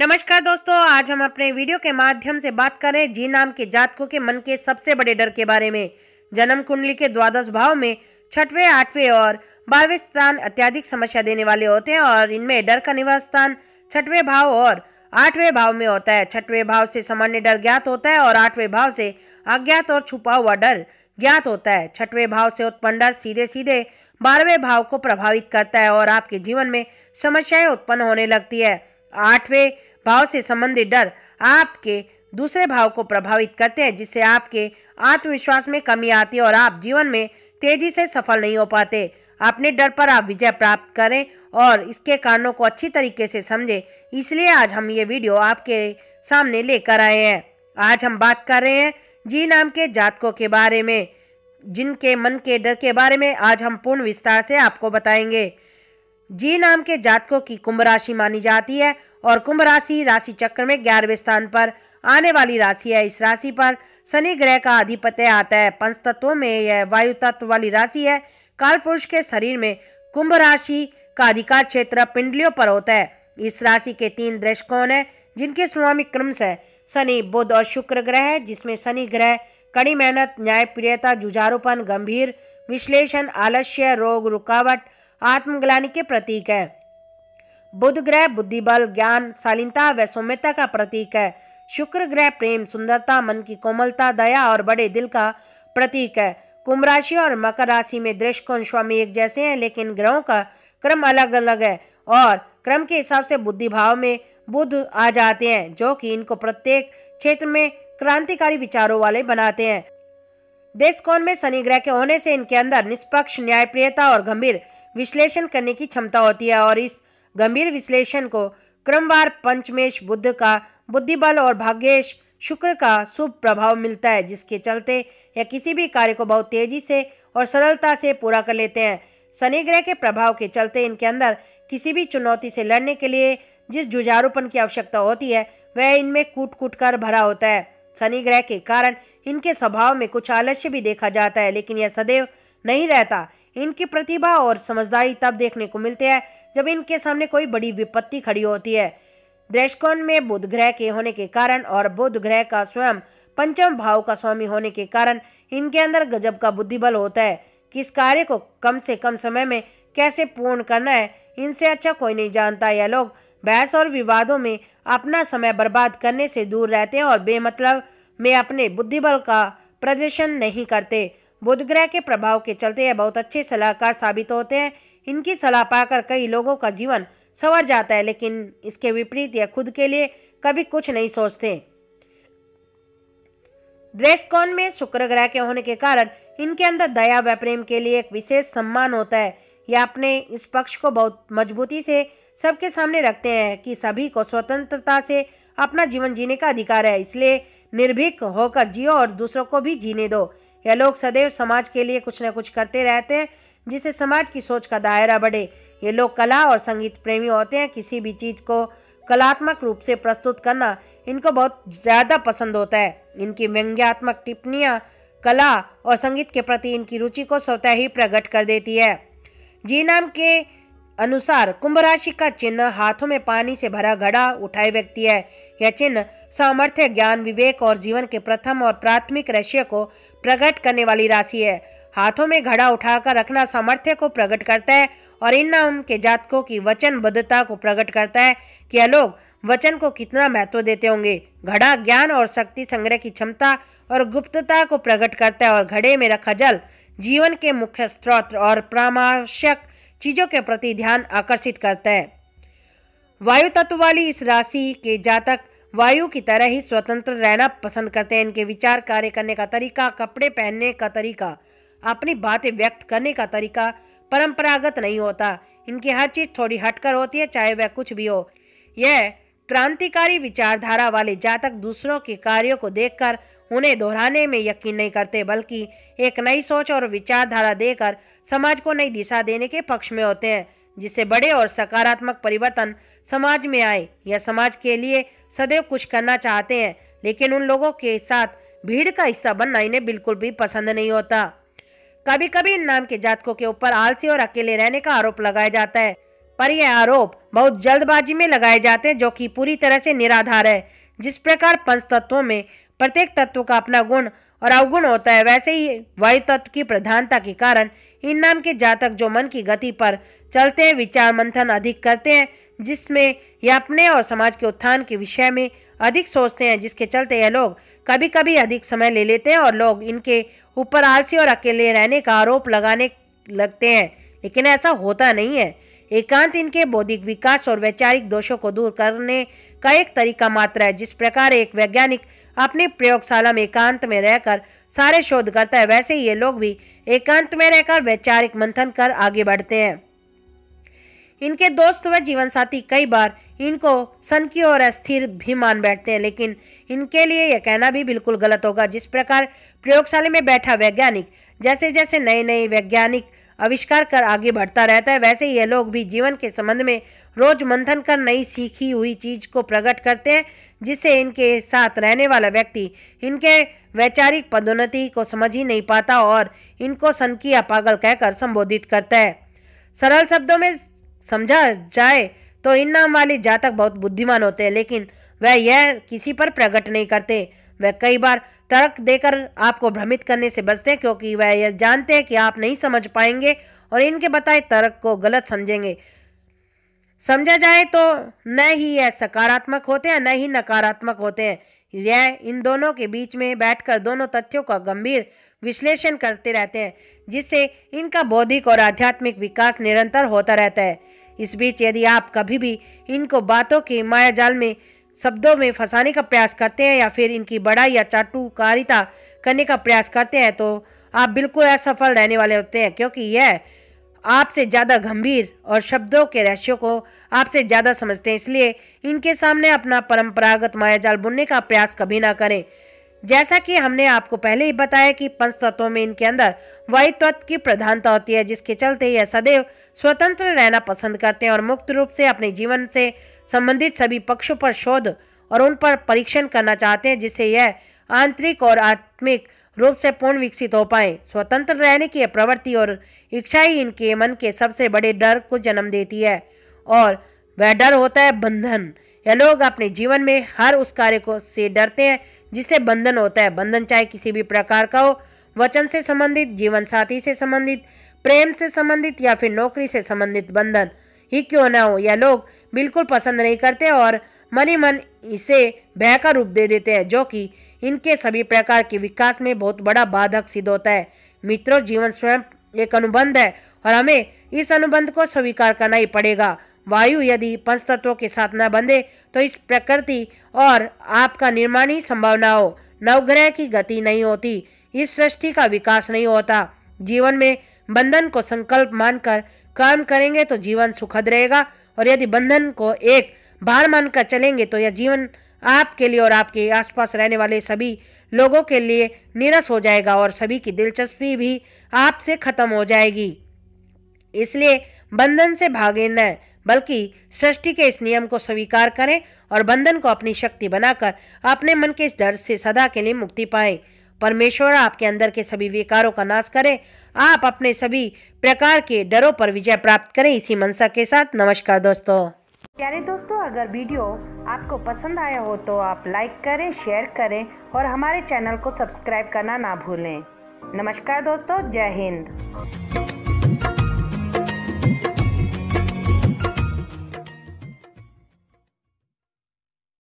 नमस्कार दोस्तों आज हम अपने वीडियो के माध्यम से बात करें जी नाम के जातकों के मन के सबसे बड़े डर के बारे में जन्म कुंडली के द्वादश भाव में छठवें आठवें और बारहवें स्थान अत्याधिक समस्या देने वाले होते हैं और इनमें डर का निवास स्थान छठवें भाव और आठवें भाव में होता है छठवें भाव से सामान्य डर ज्ञात होता है और आठवें भाव से अज्ञात और छुपा हुआ डर ज्ञात होता है छठवें भाव से उत्पन्न डर सीधे सीधे बारहवें भाव को प्रभावित करता है और आपके जीवन में समस्याएं उत्पन्न होने लगती है आठवें भाव से संबंधित डर आपके दूसरे भाव को प्रभावित करते हैं जिससे आपके आत्मविश्वास में कमी आती है और आप जीवन में तेजी से सफल नहीं हो पाते अपने डर पर आप विजय प्राप्त करें और इसके कारणों को अच्छी तरीके से समझें इसलिए आज हम ये वीडियो आपके सामने लेकर आए हैं आज हम बात कर रहे हैं जी नाम के जातकों के बारे में जिनके मन के डर के बारे में आज हम पूर्ण विस्तार से आपको बताएंगे जी नाम के जातकों की कुंभ राशि मानी जाती है और कुंभ राशि राशि चक्र में ग्यारहवें स्थान पर आने वाली राशि है इस राशि पर शनि ग्रह का आधिपत्य आता है पंच तत्वों में यह वायु तत्व वाली राशि है काल पुरुष के शरीर में कुंभ राशि का अधिकार क्षेत्र पिंडलियों पर होता है इस राशि के तीन दृश्य कौन है जिनके स्वामी क्रमश है शनि बुध और शुक्र ग्रह है जिसमें शनि ग्रह कड़ी मेहनत न्यायप्रियता जुझारूपन गंभीर विश्लेषण आलस्य रोग रुकावट आत्मग्लानी के प्रतीक है बुध ग्रह बुद्धिबल ज्ञान शालीनता व सौम्यता का प्रतीक है शुक्र ग्रह प्रेम सुंदरता मन की कोमलता दया और बड़े दिल का प्रतीक है कुंभ राशि और मकर राशि में दृष्टिकोण स्वामी एक जैसे हैं लेकिन ग्रहों का क्रम अलग अलग है और क्रम के हिसाब से बुद्धि भाव में बुध आ जाते हैं जो कि इनको प्रत्येक क्षेत्र में क्रांतिकारी विचारों वाले बनाते हैं देश कौन में शनि ग्रह के होने से इनके अंदर निष्पक्ष न्यायप्रियता और गंभीर विश्लेषण करने की क्षमता होती है और इस गंभीर विश्लेषण को क्रमवार पंचमेश बुद्ध का बुद्धिबल और भाग्येश शुक्र का शुभ प्रभाव मिलता है जिसके चलते यह किसी भी कार्य को बहुत तेजी से और सरलता से पूरा कर लेते हैं शनि ग्रह के प्रभाव के चलते इनके अंदर किसी भी चुनौती से लड़ने के लिए जिस जुझारूपन की आवश्यकता होती है वह इनमें कूट कूट कर भरा होता है शनि ग्रह के कारण इनके स्वभाव में कुछ आलस्य भी देखा जाता है लेकिन यह सदैव नहीं रहता इनकी प्रतिभा और समझदारी तब देखने को मिलते हैं जब इनके सामने कोई बड़ी विपत्ति खड़ी होती है दृष्टिकोण में बुध ग्रह के होने के कारण और बुध ग्रह का स्वयं पंचम भाव का स्वामी होने के कारण इनके अंदर गजब का बुद्धिबल होता है कि इस कार्य को कम से कम समय में कैसे पूर्ण करना है इनसे अच्छा कोई नहीं जानता यह लोग बहस और विवादों में अपना समय बर्बाद करने से दूर रहते हैं और बेमतलब में अपने बुद्धिबल का प्रदर्शन नहीं करते बुध ग्रह के प्रभाव के चलते यह बहुत अच्छे सलाहकार साबित होते हैं इनकी सलाह पाकर कई लोगों का जीवन संवर जाता है लेकिन इसके विपरीत यह खुद के लिए कभी कुछ नहीं सोचते दृष्टकोण में शुक्र ग्रह के होने के कारण इनके अंदर दया व प्रेम के लिए एक विशेष सम्मान होता है यह अपने इस पक्ष को बहुत मजबूती से सबके सामने रखते हैं कि सभी को स्वतंत्रता से अपना जीवन जीने का अधिकार है इसलिए निर्भीक होकर जियो और दूसरों को भी जीने दो यह लोग सदैव समाज के लिए कुछ न कुछ करते रहते हैं जिससे समाज की सोच का दायरा बढ़े ये लोग कला और संगीत प्रेमी होते हैं किसी भी चीज़ को कलात्मक रूप से प्रस्तुत करना इनको बहुत ज़्यादा पसंद होता है इनकी व्यंग्यात्मक टिप्पणियाँ कला और संगीत के प्रति इनकी रुचि को स्वतः ही प्रकट कर देती है जी नाम के अनुसार कुंभ राशि का चिन्ह हाथों में पानी से भरा घड़ा उठाए व्यक्ति है यह चिन्ह सामर्थ्य ज्ञान विवेक और जीवन के प्रथम और प्राथमिक रहस्य को प्रकट करने वाली राशि है हाथों में घड़ा उठाकर रखना सामर्थ्य को प्रकट करता है और इन नाम के जातकों की वचनबद्धता को प्रकट करता है कि यह लोग वचन को कितना महत्व देते होंगे घड़ा ज्ञान और शक्ति संग्रह की क्षमता और गुप्तता को प्रकट करता है और घड़े में रखा जल जीवन के मुख्य स्रोत और प्रामाशक चीज़ों के प्रति ध्यान आकर्षित करता है वायु तत्व वाली इस राशि के जातक वायु की तरह ही स्वतंत्र रहना पसंद करते हैं इनके विचार कार्य करने का तरीका कपड़े पहनने का तरीका अपनी बातें व्यक्त करने का तरीका परंपरागत नहीं होता इनकी हर चीज़ थोड़ी हटकर होती है चाहे वह कुछ भी हो यह क्रांतिकारी विचारधारा वाले जातक दूसरों के कार्यों को देखकर उन्हें दोहराने में यकीन नहीं करते बल्कि एक नई सोच और विचारधारा देकर समाज को नई दिशा देने के पक्ष में होते हैं जिससे बड़े और सकारात्मक परिवर्तन समाज में आए या समाज के लिए सदैव कुछ करना चाहते हैं लेकिन उन लोगों के साथ भीड़ का हिस्सा बनना इन्हें बिल्कुल भी पसंद नहीं होता कभी कभी इन नाम के जातकों के ऊपर आलसी और अकेले रहने का आरोप लगाया जाता है पर यह आरोप बहुत जल्दबाजी में लगाए जाते हैं जो कि पूरी तरह से निराधार है जिस प्रकार पंच तत्वों में प्रत्येक तत्व का अपना गुण और अवगुण होता है वैसे ही वायु तत्व की प्रधानता के कारण इन नाम के जातक जो मन की गति पर चलते हैं विचार मंथन अधिक करते हैं जिसमें यह अपने और समाज के उत्थान के विषय में अधिक सोचते हैं जिसके चलते यह लोग कभी कभी अधिक समय ले लेते हैं और लोग इनके ऊपर आलसी और अकेले रहने का आरोप लगाने लगते हैं लेकिन ऐसा होता नहीं है एकांत इनके बौद्धिक विकास और वैचारिक दोषों को दूर करने का एक तरीका मात्र है जिस प्रकार एक वैज्ञानिक अपनी प्रयोगशाला में एकांत में रहकर सारे शोध करता है वैसे ये लोग भी एकांत में रहकर वैचारिक मंथन कर आगे बढ़ते हैं इनके दोस्त व जीवन साथी कई बार इनको सनकी और अस्थिर भी मान बैठते हैं लेकिन इनके लिए यह कहना भी बिल्कुल गलत होगा जिस प्रकार प्रयोगशाला में बैठा वैज्ञानिक जैसे जैसे नए नए वैज्ञानिक आविष्कार कर आगे बढ़ता रहता है वैसे ये लोग भी जीवन के संबंध में रोज मंथन कर नई सीखी हुई चीज को प्रकट करते हैं जिससे इनके साथ रहने वाला व्यक्ति इनके वैचारिक पदोन्नति को समझ ही नहीं पाता और इनको सनकी या पागल कहकर संबोधित करता है सरल शब्दों में समझा जाए तो इन नाम वाले जातक बहुत बुद्धिमान होते हैं लेकिन वह यह किसी पर प्रकट नहीं करते वह कई बार तर्क देकर आपको भ्रमित करने से बचते हैं क्योंकि वह यह जानते हैं कि आप नहीं समझ पाएंगे और इनके बताए तर्क को गलत समझेंगे समझा जाए तो न ही यह सकारात्मक होते हैं न ही नकारात्मक होते हैं यह इन दोनों के बीच में बैठकर दोनों तथ्यों का गंभीर विश्लेषण करते रहते हैं जिससे इनका बौद्धिक और आध्यात्मिक विकास निरंतर होता रहता है इस बीच यदि आप कभी भी इनको बातों के मायाजाल में शब्दों में फंसाने का प्रयास करते हैं या फिर इनकी बड़ाई या चाटुकारिता करने का प्रयास करते हैं तो आप बिल्कुल असफल रहने वाले होते हैं क्योंकि यह आपसे ज़्यादा गंभीर और शब्दों के रहस्यों को आपसे ज़्यादा समझते हैं इसलिए इनके सामने अपना परंपरागत मायाजाल बुनने का प्रयास कभी ना करें जैसा कि हमने आपको पहले ही बताया कि पंच तत्वों में इनके अंदर वायु तत्व की प्रधानता होती है जिसके चलते यह सदैव स्वतंत्र रहना पसंद करते हैं और मुक्त रूप से अपने जीवन से संबंधित सभी पक्षों पर शोध और उन पर परीक्षण करना चाहते हैं जिससे यह आंतरिक और आत्मिक रूप से पूर्ण विकसित हो पाए स्वतंत्र रहने की प्रवृत्ति और इच्छा ही इनके मन के सबसे बड़े डर को जन्म देती है और वह डर होता है बंधन यह लोग अपने जीवन में हर उस कार्य को से डरते हैं जिससे बंधन होता है बंधन चाहे किसी भी प्रकार का हो वचन से संबंधित जीवन साथी से संबंधित प्रेम से संबंधित या फिर नौकरी से संबंधित बंधन ही क्यों ना हो यह लोग बिल्कुल पसंद नहीं करते और मन ही मन इसे भय का रूप दे देते हैं जो कि इनके सभी प्रकार के विकास में बहुत बड़ा बाधक सिद्ध होता है मित्रों जीवन स्वयं एक अनुबंध है और हमें इस अनुबंध को स्वीकार करना ही पड़ेगा वायु यदि पंच तत्वों के साथ न बंधे तो इस प्रकृति और आपका निर्माण ही संभव न हो नवग्रह की गति नहीं होती इस सृष्टि का विकास नहीं होता जीवन में बंधन को संकल्प मानकर काम करेंगे तो जीवन सुखद रहेगा और यदि बंधन को एक भार मानकर चलेंगे तो यह जीवन आपके लिए और आपके आसपास रहने वाले सभी लोगों के लिए निरस हो जाएगा और सभी की दिलचस्पी भी आपसे खत्म हो जाएगी इसलिए बंधन से भागे न बल्कि सृष्टि के इस नियम को स्वीकार करें और बंधन को अपनी शक्ति बनाकर अपने मन के इस डर से सदा के लिए मुक्ति पाएं परमेश्वर आपके अंदर के सभी विकारों का नाश करें आप अपने सभी प्रकार के डरों पर विजय प्राप्त करें इसी मनसा के साथ नमस्कार दोस्तों प्यारे दोस्तों अगर वीडियो आपको पसंद आया हो तो आप लाइक करें शेयर करें और हमारे चैनल को सब्सक्राइब करना ना भूलें नमस्कार दोस्तों जय हिंद